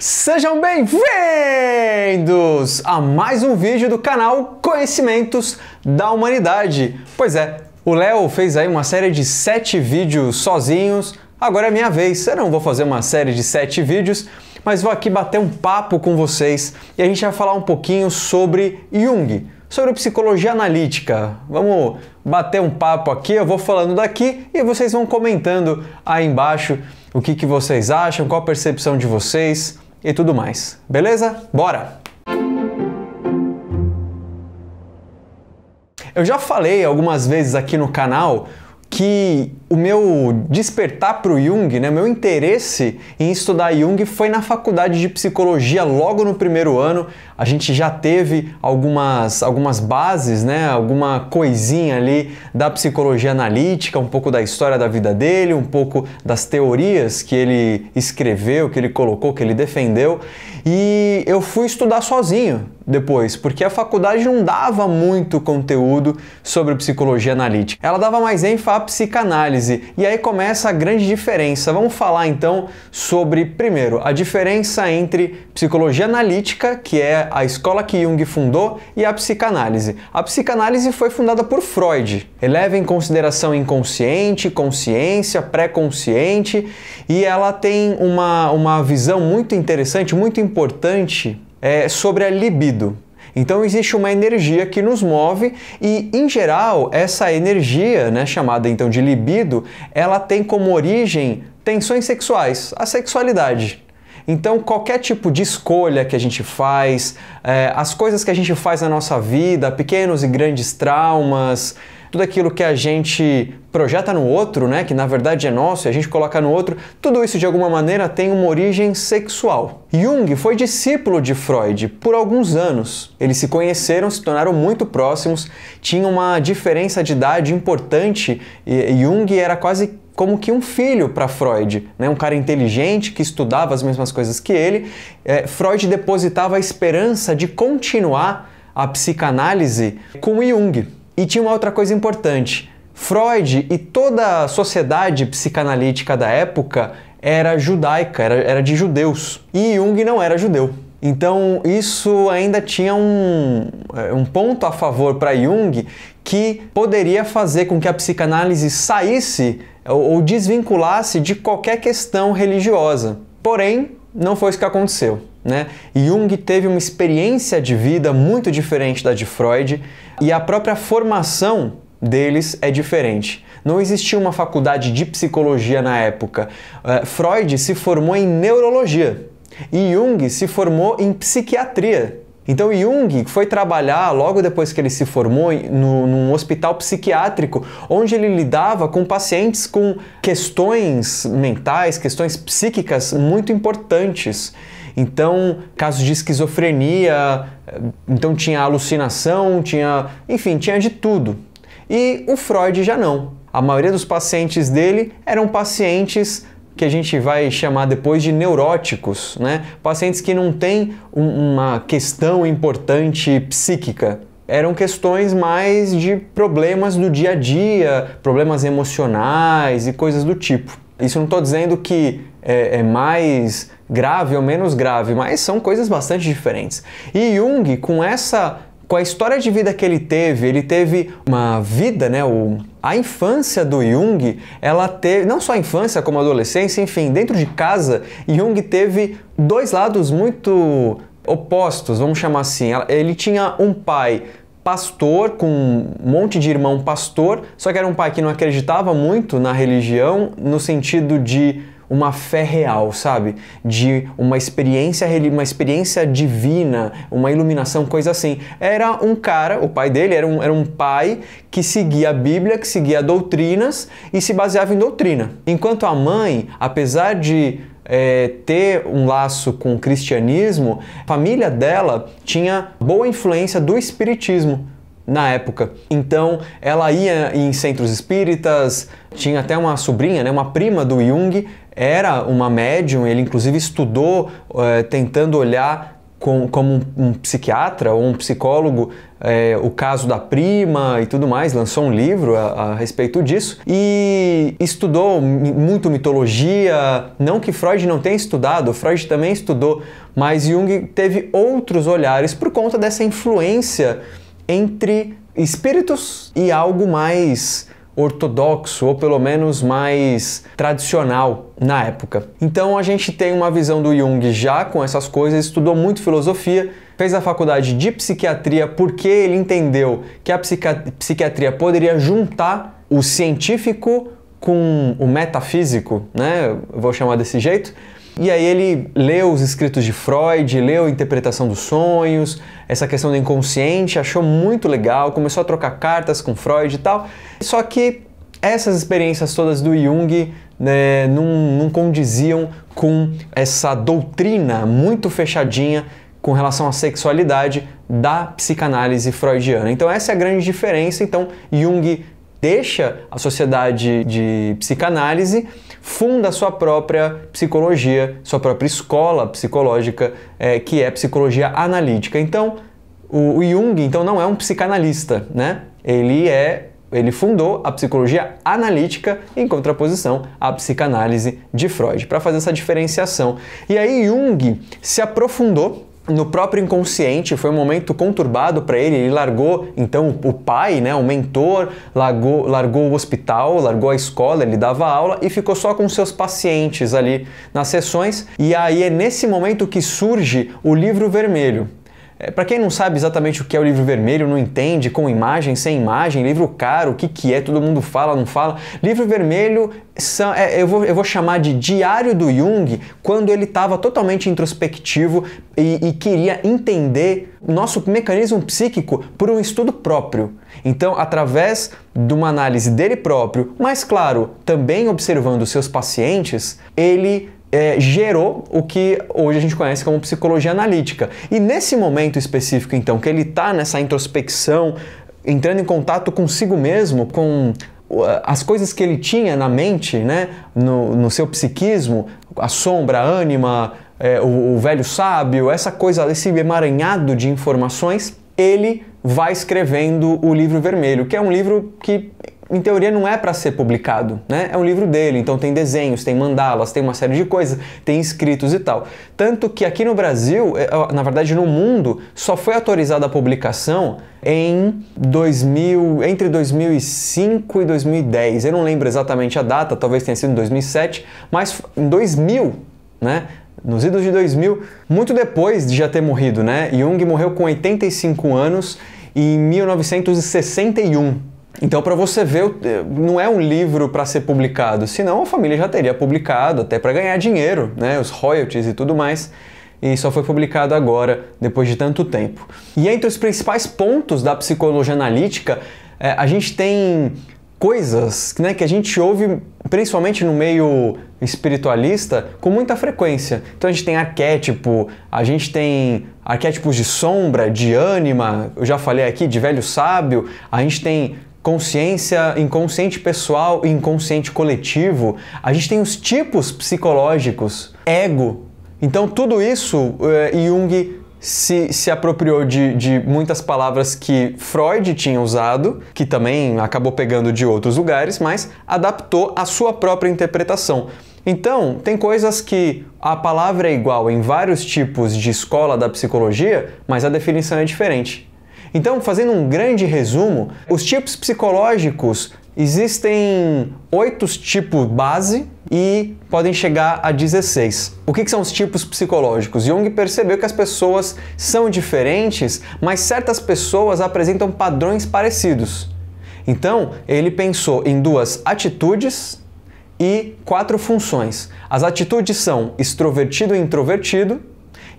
Sejam bem-vindos a mais um vídeo do canal Conhecimentos da Humanidade. Pois é, o Léo fez aí uma série de sete vídeos sozinhos, agora é minha vez. Eu não vou fazer uma série de sete vídeos, mas vou aqui bater um papo com vocês e a gente vai falar um pouquinho sobre Jung, sobre psicologia analítica. Vamos bater um papo aqui, eu vou falando daqui e vocês vão comentando aí embaixo o que, que vocês acham, qual a percepção de vocês e tudo mais. Beleza? Bora! Eu já falei algumas vezes aqui no canal que o meu despertar para o Jung, né, meu interesse em estudar Jung foi na faculdade de psicologia, logo no primeiro ano. A gente já teve algumas, algumas bases, né, alguma coisinha ali da psicologia analítica, um pouco da história da vida dele, um pouco das teorias que ele escreveu, que ele colocou, que ele defendeu. E eu fui estudar sozinho depois, porque a faculdade não dava muito conteúdo sobre psicologia analítica. Ela dava mais ênfase à psicanálise. E aí começa a grande diferença. Vamos falar então sobre, primeiro, a diferença entre psicologia analítica, que é a escola que Jung fundou, e a psicanálise. A psicanálise foi fundada por Freud. eleva em consideração inconsciente, consciência, pré-consciente, e ela tem uma, uma visão muito interessante, muito importante importante é sobre a libido. Então existe uma energia que nos move e, em geral, essa energia, né, chamada então de libido, ela tem como origem tensões sexuais, a sexualidade. Então, qualquer tipo de escolha que a gente faz, é, as coisas que a gente faz na nossa vida, pequenos e grandes traumas, tudo aquilo que a gente projeta no outro, né, que na verdade é nosso e a gente coloca no outro, tudo isso de alguma maneira tem uma origem sexual. Jung foi discípulo de Freud por alguns anos. Eles se conheceram, se tornaram muito próximos, tinham uma diferença de idade importante e Jung era quase como que um filho para Freud, né? um cara inteligente que estudava as mesmas coisas que ele. É, Freud depositava a esperança de continuar a psicanálise com Jung. E tinha uma outra coisa importante: Freud e toda a sociedade psicanalítica da época era judaica, era, era de judeus. E Jung não era judeu. Então isso ainda tinha um, eh, um ponto a favor para Jung que poderia fazer com que a psicanálise saísse ou, ou desvinculasse de qualquer questão religiosa. Porém, não foi isso que aconteceu. Né? Jung teve uma experiência de vida muito diferente da de Freud e a própria formação deles é diferente. Não existia uma faculdade de psicologia na época. É, Freud se formou em neurologia e Jung se formou em psiquiatria. Então Jung foi trabalhar logo depois que ele se formou no, num hospital psiquiátrico, onde ele lidava com pacientes com questões mentais, questões psíquicas muito importantes. Então, casos de esquizofrenia, eh, então tinha alucinação, tinha, enfim, tinha de tudo. E o Freud já não. A maioria dos pacientes dele eram pacientes que a gente vai chamar depois de neuróticos, né? Pacientes que não têm um, uma questão importante psíquica. Eram questões mais de problemas do dia a dia, problemas emocionais e coisas do tipo. Isso não estou dizendo que é, é, mais grave ou menos grave, mas são coisas bastante diferentes. E Jung, com essa com a história de vida que ele teve, ele teve uma vida, né? O, a infância do Jung, ela teve, não só a infância como a adolescência, enfim, dentro de casa, Jung teve dois lados muito opostos, vamos chamar assim. Ele tinha um pai pastor, com um monte de irmão pastor, só que era um pai que não acreditava muito na religião, no sentido de uma fé real, sabe? De uma experiência, uma experiência divina, uma iluminação, coisa assim. Era um cara, o pai dele era um, era um pai que seguia a Bíblia, que seguia doutrinas e se baseava em doutrina. Enquanto a mãe, apesar de é, ter um laço com o cristianismo, a família dela tinha boa influência do espiritismo na época. Então ela ia em centros espíritas, tinha até uma sobrinha, né, uma prima do Jung, era uma médium, ele inclusive estudou é, tentando olhar com, como um, um, psiquiatra ou um psicólogo é, o caso da prima e tudo mais, lançou um livro a, a respeito disso e estudou muito mitologia. Não que Freud não tenha estudado, Freud também estudou, mas Jung teve outros olhares por conta dessa influência entre espíritos e algo mais ortodoxo ou pelo menos mais tradicional na época. Então a gente tem uma visão do Jung já com essas coisas, estudou muito filosofia, fez a faculdade de psiquiatria porque ele entendeu que a psiquiatria poderia juntar o científico com o metafísico, né? Eu vou chamar desse jeito e aí ele leu os escritos de Freud, leu a interpretação dos sonhos, essa questão do inconsciente, achou muito legal, começou a trocar cartas com Freud e tal. Só que essas experiências todas do Jung né, não, não condiziam com essa doutrina muito fechadinha com relação à sexualidade da psicanálise freudiana. Então essa é a grande diferença. Então Jung deixa a sociedade de psicanálise, funda sua própria psicologia, sua própria escola psicológica, é, que é psicologia analítica. Então, o, o Jung então não é um psicanalista, né? Ele é ele fundou a psicologia analítica em contraposição à psicanálise de Freud, para fazer essa diferenciação. E aí Jung se aprofundou no próprio inconsciente, foi um momento conturbado para ele, ele largou então o pai, né, o mentor, largou, largou o hospital, largou a escola, ele dava aula e ficou só com seus pacientes ali nas sessões. E aí é nesse momento que surge o livro vermelho. É, para quem não sabe exatamente o que é o livro vermelho, não entende, com imagem, sem imagem, livro caro, o que, que é, todo mundo fala, não fala. Livro vermelho, são, é, eu, vou, eu vou chamar de diário do Jung, quando ele estava totalmente introspectivo e, e queria entender nosso mecanismo psíquico por um estudo próprio. Então, através de uma análise dele próprio, mas claro, também observando seus pacientes, ele é, gerou o que hoje a gente conhece como psicologia analítica. E nesse momento específico, então, que ele está nessa introspecção, entrando em contato consigo mesmo, com uh, as coisas que ele tinha na mente, né, no, no seu psiquismo, a sombra, a ânima, é, o, o velho sábio, essa coisa, esse emaranhado de informações, ele vai escrevendo o livro vermelho, que é um livro que em teoria não é para ser publicado, né? É um livro dele, então tem desenhos, tem mandalas, tem uma série de coisas, tem escritos e tal. Tanto que aqui no Brasil, é, na verdade no mundo, só foi autorizada a publicação em 2000, entre 2005 e 2010. Eu não lembro exatamente a data, talvez tenha sido em 2007, mas em 2000, né? nos idos de 2000, muito depois de já ter morrido, né? Jung morreu com 85 anos em 1961. Então, para você ver, eh, não é um livro para ser publicado, senão a família já teria publicado, até para ganhar dinheiro, né? os royalties e tudo mais. E só foi publicado agora, depois de tanto tempo. E entre os principais pontos da psicologia analítica, eh, a gente tem coisas né, que a gente ouve, principalmente no meio espiritualista, com muita frequência. Então a gente tem arquétipo, a gente tem arquétipos de sombra, de ânima, eu já falei aqui, de velho sábio, a gente tem consciência, inconsciente pessoal e inconsciente coletivo. A gente tem os tipos psicológicos, ego. Então, tudo isso eh, Jung se, se apropriou de, de muitas palavras que Freud tinha usado, que também acabou pegando de outros lugares, mas adaptou à sua própria interpretação. Então, tem coisas que a palavra é igual em vários tipos de escola da psicologia, mas a definição é diferente. Então, fazendo um grande resumo, os tipos psicológicos existem oito tipos base e podem chegar a 16. O que, são os tipos psicológicos? Jung percebeu que as pessoas são diferentes, mas certas pessoas apresentam padrões parecidos. Então, ele pensou em duas atitudes e quatro funções. As atitudes são extrovertido e introvertido,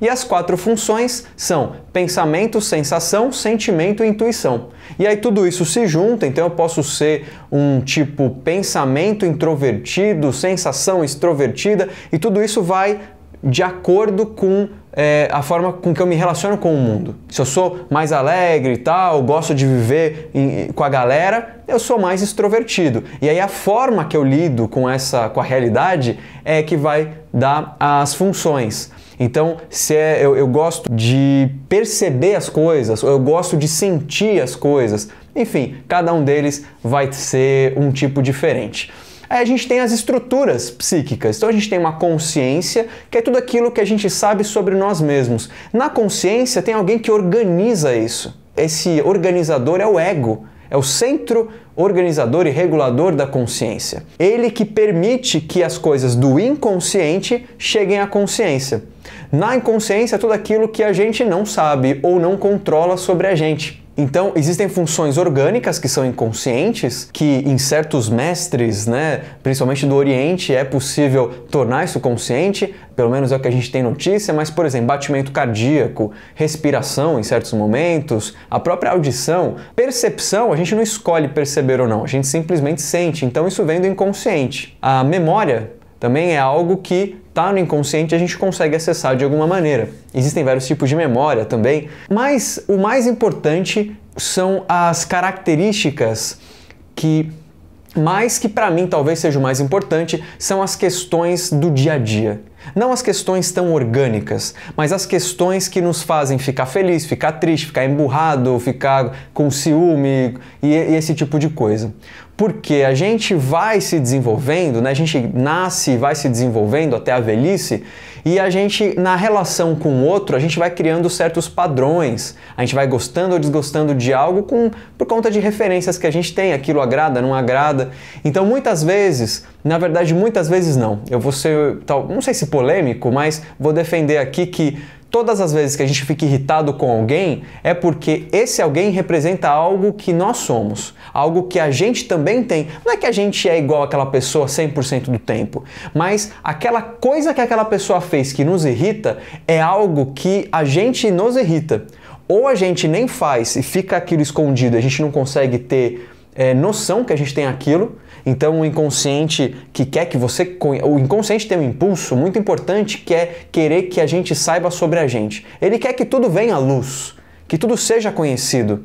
e as quatro funções são pensamento, sensação, sentimento e intuição. E aí tudo isso se junta, então eu posso ser um tipo pensamento introvertido, sensação extrovertida, e tudo isso vai de acordo com é, a forma com que eu me relaciono com o mundo. Se eu sou mais alegre e tal, gosto de viver em, com a galera, eu sou mais extrovertido. E aí a forma que eu lido com essa, com a realidade é que vai dar as funções. Então, se é, eu, eu gosto de perceber as coisas, ou eu gosto de sentir as coisas. Enfim, cada um deles vai ser um tipo diferente. Aí a gente tem as estruturas psíquicas. Então a gente tem uma consciência, que é tudo aquilo que a gente sabe sobre nós mesmos. Na consciência tem alguém que organiza isso. Esse organizador é o ego é o centro organizador e regulador da consciência. Ele que permite que as coisas do inconsciente cheguem à consciência. Na inconsciência, é tudo aquilo que a gente não sabe ou não controla sobre a gente. Então, existem funções orgânicas que são inconscientes, que em certos mestres, né, principalmente do Oriente, é possível tornar isso consciente, pelo menos é o que a gente tem notícia, mas, por exemplo, batimento cardíaco, respiração em certos momentos, a própria audição, percepção, a gente não escolhe perceber ou não, a gente simplesmente sente, então isso vem do inconsciente. A memória também é algo que está no inconsciente e a gente consegue acessar de alguma maneira. Existem vários tipos de memória também, mas o mais importante são as características que mais, que para mim talvez seja o mais importante são as questões do dia a dia. Não as questões tão orgânicas, mas as questões que nos fazem ficar feliz, ficar triste, ficar emburrado, ficar com ciúme e, esse tipo de coisa porque a gente vai se desenvolvendo, né? a gente nasce e vai se desenvolvendo até a velhice, e a gente, na relação com o outro, a gente vai criando certos padrões, a gente vai gostando ou desgostando de algo com, por conta de referências que a gente tem, aquilo agrada, não agrada. Então, muitas vezes, na verdade, muitas vezes não. Eu vou ser, tal, não sei se polêmico, mas vou defender aqui que Todas as vezes que a gente fica irritado com alguém é porque esse alguém representa algo que nós somos, algo que a gente também tem. Não é que a gente é igual àquela pessoa 100% do tempo, mas aquela coisa que aquela pessoa fez que nos irrita é algo que a gente nos irrita. Ou a gente nem faz e fica aquilo escondido, a gente não consegue ter é, noção que a gente tem aquilo então, o inconsciente que quer que você o inconsciente tem um impulso muito importante que é querer que a gente saiba sobre a gente. Ele quer que tudo venha à luz, que tudo seja conhecido.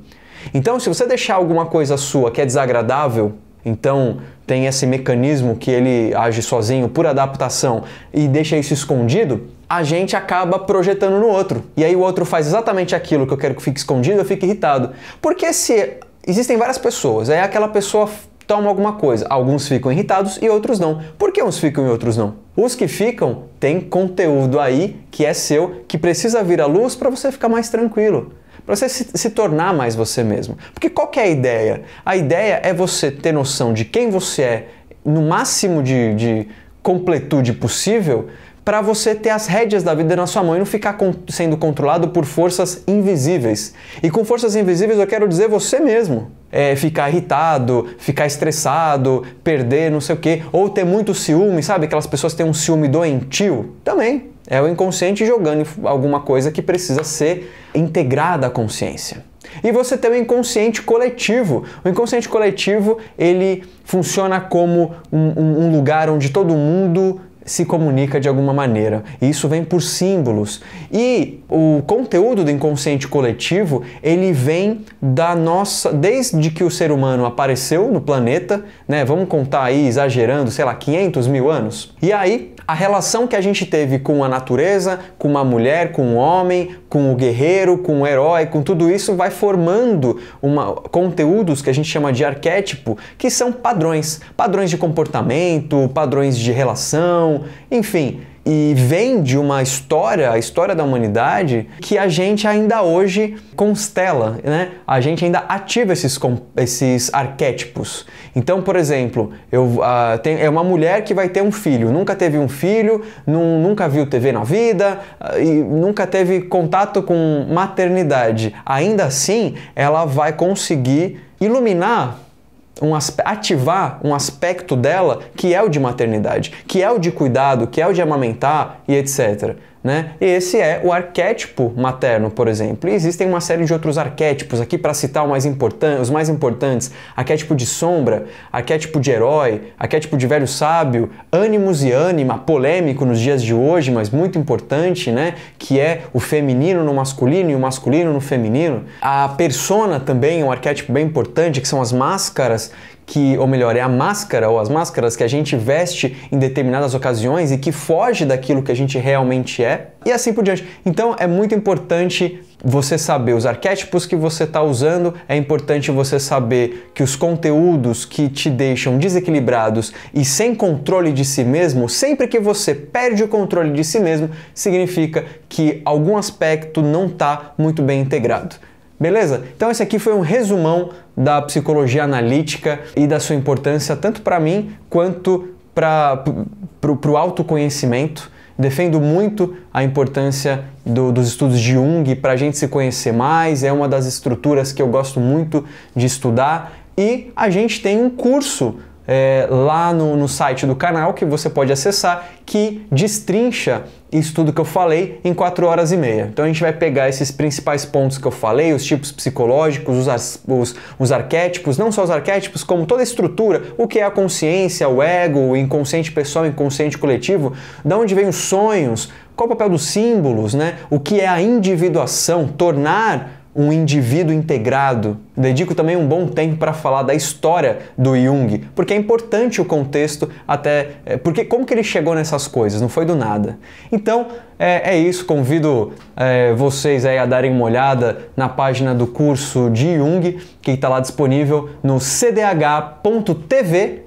Então, se você deixar alguma coisa sua que é desagradável, então tem esse mecanismo que ele age sozinho por adaptação e deixa isso escondido, a gente acaba projetando no outro. E aí o outro faz exatamente aquilo que eu quero que fique escondido, eu fico irritado. Porque se existem várias pessoas, aí aquela pessoa Toma alguma coisa. Alguns ficam irritados e outros não. Por que uns ficam e outros não? Os que ficam têm conteúdo aí que é seu, que precisa vir à luz para você ficar mais tranquilo para você se, se, tornar mais você mesmo. Porque qual é a ideia? A ideia é você ter noção de quem você é no máximo de, de completude possível para você ter as rédeas da vida na sua mão e não ficar con sendo controlado por forças invisíveis. E com forças invisíveis eu quero dizer você mesmo é, ficar irritado, ficar estressado, perder não sei o quê, ou ter muito ciúme, sabe? Aquelas pessoas têm um ciúme doentio, também é o inconsciente jogando alguma coisa que precisa ser integrada à consciência. E você tem o inconsciente coletivo. O inconsciente coletivo ele funciona como um, um lugar onde todo mundo se comunica de alguma maneira. E isso vem por símbolos. E o conteúdo do inconsciente coletivo, ele vem da nossa, desde que o ser humano apareceu no planeta, né? Vamos contar aí exagerando, sei lá, 500 mil anos. E aí a relação que a gente teve com a natureza, com uma mulher, com um homem, com o guerreiro, com o herói, com tudo isso vai formando uma, conteúdos que a gente chama de arquétipo, que são padrões, padrões de comportamento, padrões de relação, enfim e vem de uma história, a história da humanidade, que a gente ainda hoje constela, né? A gente ainda ativa esses, esses arquétipos. Então, por exemplo, eu, uh, tem, é uma mulher que vai ter um filho, nunca teve um filho, num, nunca viu TV na vida, uh, e nunca teve contato com maternidade. Ainda assim, ela vai conseguir iluminar um ativar um aspecto dela que é o de maternidade, que é o de cuidado, que é o de amamentar e etc né? E esse é o arquétipo materno, por exemplo. E existem uma série de outros arquétipos aqui para citar mais os mais importantes: arquétipo de sombra, arquétipo de herói, arquétipo de velho sábio, ânimos e ânima, polêmico nos dias de hoje, mas muito importante, né? Que é o feminino no masculino e o masculino no feminino. A persona também é um arquétipo bem importante, que são as máscaras que, ou melhor, é a máscara ou as máscaras que a gente veste em determinadas ocasiões e que foge daquilo que a gente realmente é, e assim por diante. Então é muito importante você saber os arquétipos que você está usando, é importante você saber que os conteúdos que te deixam desequilibrados e sem controle de si mesmo, sempre que você perde o controle de si mesmo, significa que algum aspecto não está muito bem integrado. Beleza? Então esse aqui foi um resumão da psicologia analítica e da sua importância tanto para mim quanto para o autoconhecimento. Defendo muito a importância do, dos estudos de Jung para a gente se conhecer mais, é uma das estruturas que eu gosto muito de estudar. E a gente tem um curso é, lá no, no site do canal que você pode acessar que destrincha isso tudo que eu falei em 4 horas e meia. Então a gente vai pegar esses principais pontos que eu falei, os tipos psicológicos, os, os, os, arquétipos, não só os arquétipos, como toda a estrutura, o que é a consciência, o ego, o inconsciente pessoal, o inconsciente coletivo, da onde vem os sonhos, qual o papel dos símbolos, né? o que é a individuação, tornar um indivíduo integrado. Dedico também um bom tempo para falar da história do Jung, porque é importante o contexto até é, porque como que ele chegou nessas coisas, não foi do nada. Então é, é isso, convido é, vocês aí a darem uma olhada na página do curso de Jung que está lá disponível no cdh.tv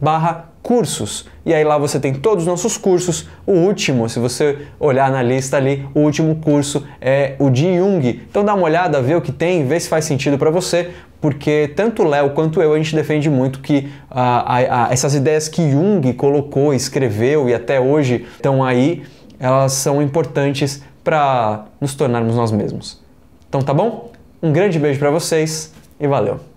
barra cursos. E aí lá você tem todos os nossos cursos. O último, se você olhar na lista ali, o último curso é o de Jung. Então dá uma olhada, vê o que tem, vê se faz sentido para você, porque tanto o Léo quanto eu a gente defende muito que a, a, a, essas ideias que Jung colocou, escreveu e até hoje estão aí, elas são importantes para nos tornarmos nós mesmos. Então tá bom? Um grande beijo para vocês e valeu.